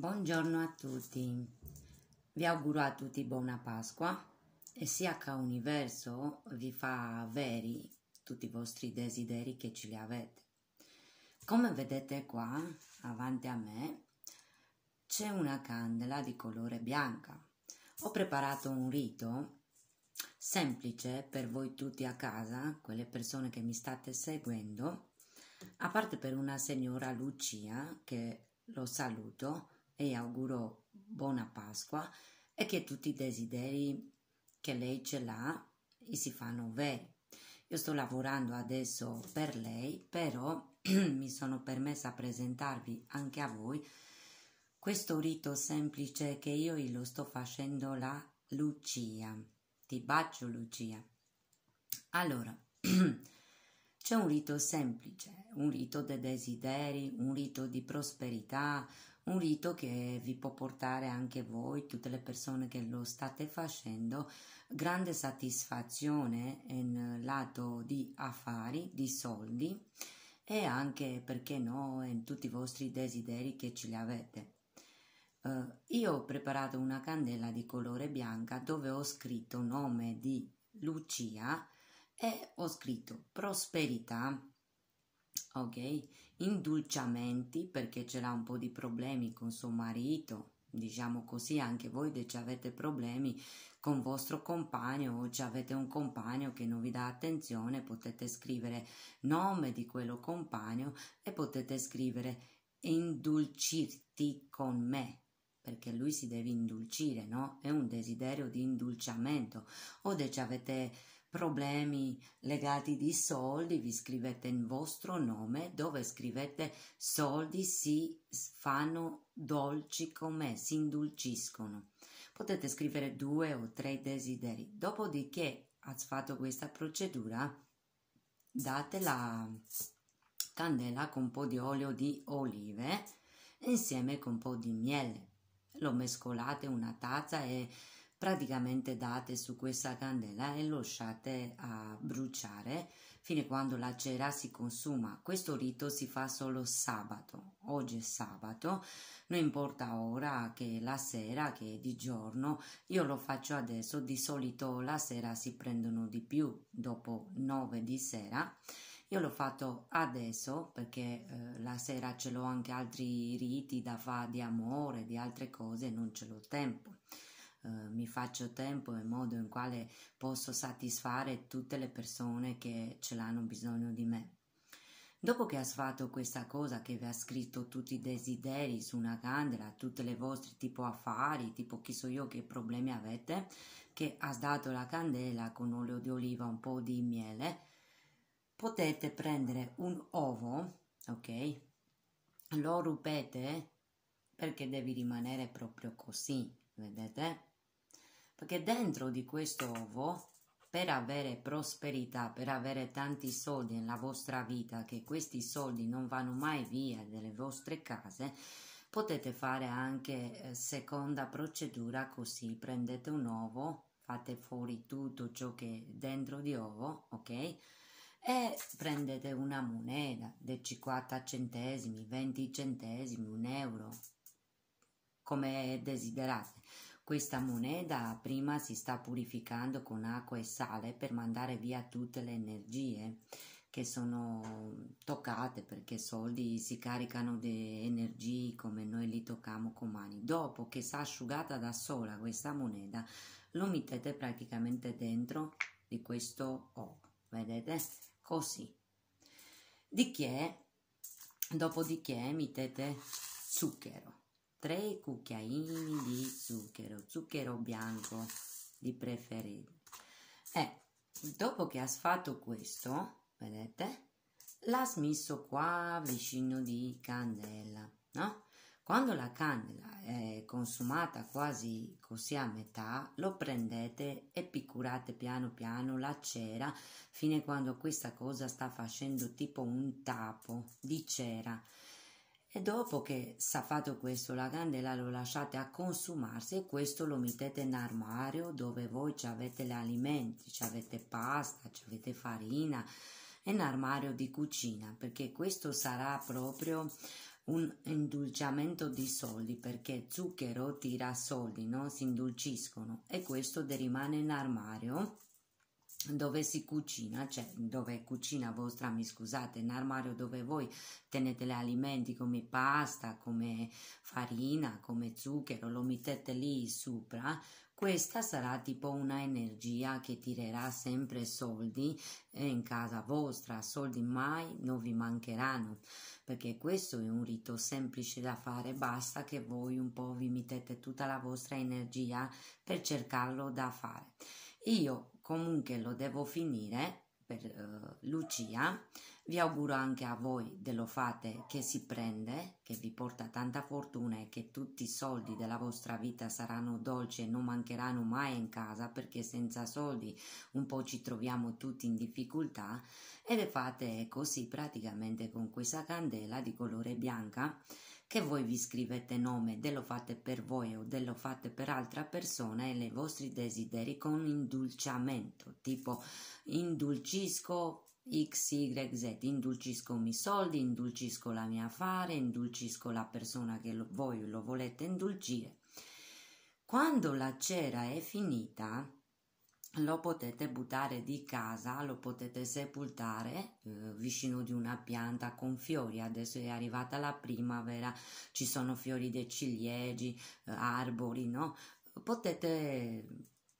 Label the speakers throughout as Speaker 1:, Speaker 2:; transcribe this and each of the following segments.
Speaker 1: Buongiorno a tutti, vi auguro a tutti buona Pasqua e sia che universo vi fa veri tutti i vostri desideri che ce li avete. Come vedete qua, avanti a me, c'è una candela di colore bianca. Ho preparato un rito semplice per voi tutti a casa, quelle persone che mi state seguendo, a parte per una signora Lucia che lo saluto, e auguro buona Pasqua e che tutti i desideri che lei ce l'ha si fanno veri. Io sto lavorando adesso per lei, però mi sono permessa a presentarvi anche a voi questo rito semplice che io lo sto facendo la Lucia. Ti bacio Lucia. Allora, c'è un rito semplice, un rito dei desideri, un rito di prosperità, un rito che vi può portare anche voi, tutte le persone che lo state facendo, grande soddisfazione in lato di affari, di soldi e anche, perché no, in tutti i vostri desideri che ce li avete. Uh, io ho preparato una candela di colore bianca dove ho scritto nome di Lucia e ho scritto prosperità ok? Indulciamenti perché ce l'ha un po' di problemi con suo marito, diciamo così, anche voi se avete problemi con vostro compagno o ci avete un compagno che non vi dà attenzione, potete scrivere nome di quello compagno e potete scrivere indulcirti con me, perché lui si deve indulcire, no? È un desiderio di indulciamento. O ci avete problemi legati di soldi, vi scrivete il vostro nome, dove scrivete soldi si fanno dolci come si indulciscono. Potete scrivere due o tre desideri. Dopodiché, avete fatto questa procedura, date la candela con un po' di olio di olive insieme con un po' di miele. Lo mescolate una tazza e praticamente date su questa candela e lasciate a bruciare fino a quando la cera si consuma. Questo rito si fa solo sabato, oggi è sabato, non importa ora che la sera che di giorno, io lo faccio adesso, di solito la sera si prendono di più dopo 9 di sera. Io l'ho fatto adesso perché eh, la sera ce l'ho anche altri riti da fare di amore, di altre cose, non ce l'ho tempo. Eh, mi faccio tempo e modo in quale posso soddisfare tutte le persone che ce l'hanno bisogno di me. Dopo che ha fatto questa cosa, che vi ha scritto tutti i desideri su una candela, tutti i vostri tipo affari, tipo chi so io che problemi avete, che ha dato la candela con olio di oliva, un po' di miele, potete prendere un ovo, ok? Lo rupete perché devi rimanere proprio così, vedete? perché dentro di questo ovo, per avere prosperità, per avere tanti soldi nella vostra vita, che questi soldi non vanno mai via dalle vostre case, potete fare anche eh, seconda procedura così, prendete un ovo, fate fuori tutto ciò che è dentro di ovo, ok? e prendete una moneta dei 50 centesimi, 20 centesimi, un euro, come desiderate. Questa moneta prima si sta purificando con acqua e sale per mandare via tutte le energie che sono toccate perché i soldi si caricano di energie come noi li tocchiamo con mani. Dopo che si è asciugata da sola questa moneta, lo mettete praticamente dentro di questo O, vedete? Così. dopodiché mettete zucchero 3 cucchiaini di zucchero, zucchero bianco di preferito. E eh, dopo che ha fatto questo, vedete, l'ha smesso qua vicino di candela, no? Quando la candela è consumata quasi così a metà, lo prendete e picurate piano piano la cera fino a quando questa cosa sta facendo tipo un tappo di cera e dopo che s'ha fatto questo la candela lo lasciate a consumarsi e questo lo mettete in armadio dove voi avete gli alimenti, avete pasta, avete farina, in armadio di cucina perché questo sarà proprio un indulgiamento di soldi perché zucchero tira soldi, no? si indulciscono e questo rimane in armadio dove si cucina, cioè dove è cucina vostra, mi scusate, un armadio dove voi tenete gli alimenti come pasta, come farina, come zucchero, lo mettete lì sopra, questa sarà tipo una energia che tirerà sempre soldi eh, in casa vostra, soldi mai non vi mancheranno, perché questo è un rito semplice da fare, basta che voi un po' vi mettete tutta la vostra energia per cercarlo da fare. Io comunque lo devo finire per eh, Lucia. Vi auguro anche a voi dello fate che si prende, che vi porta tanta fortuna e che tutti i soldi della vostra vita saranno dolci e non mancheranno mai in casa perché senza soldi un po' ci troviamo tutti in difficoltà e le fate così praticamente con questa candela di colore bianca che voi vi scrivete nome, dello fate per voi o dello fate per altra persona e i vostri desideri con indulciamento, tipo indulcisco XYZ, indulcisco i miei soldi, indulcisco la mia affare, indulcisco la persona che lo, voi lo volete indulcire. Quando la cera è finita, lo potete buttare di casa, lo potete sepoltare eh, vicino di una pianta con fiori. Adesso è arrivata la primavera, ci sono fiori dei ciliegi, eh, arbori, no? Potete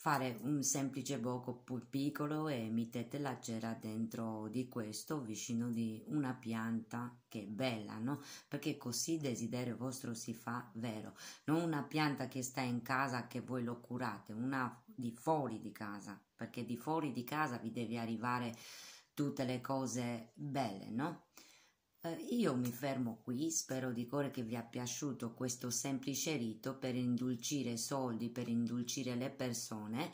Speaker 1: fare un semplice bocco piccolo e mettete la cera dentro di questo vicino di una pianta che è bella, no? Perché così il desiderio vostro si fa vero, non una pianta che sta in casa che voi lo curate, una di fuori di casa, perché di fuori di casa vi devi arrivare tutte le cose belle, no? Eh, io mi fermo qui, spero di cuore che vi è piaciuto questo semplice rito per indulcire i soldi, per indulcire le persone.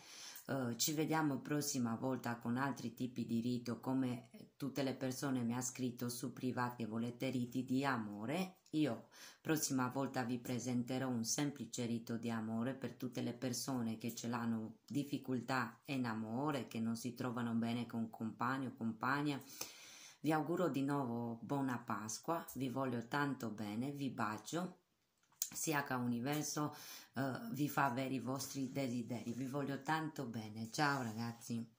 Speaker 1: Eh, ci vediamo prossima volta con altri tipi di rito come tutte le persone mi ha scritto su private volete riti di amore. Io prossima volta vi presenterò un semplice rito di amore per tutte le persone che ce l'hanno difficoltà in amore, che non si trovano bene con compagno o compagna. Vi auguro di nuovo buona Pasqua, vi voglio tanto bene, vi bacio. Sia che universo eh, vi fa avere i vostri desideri. Vi voglio tanto bene. Ciao ragazzi.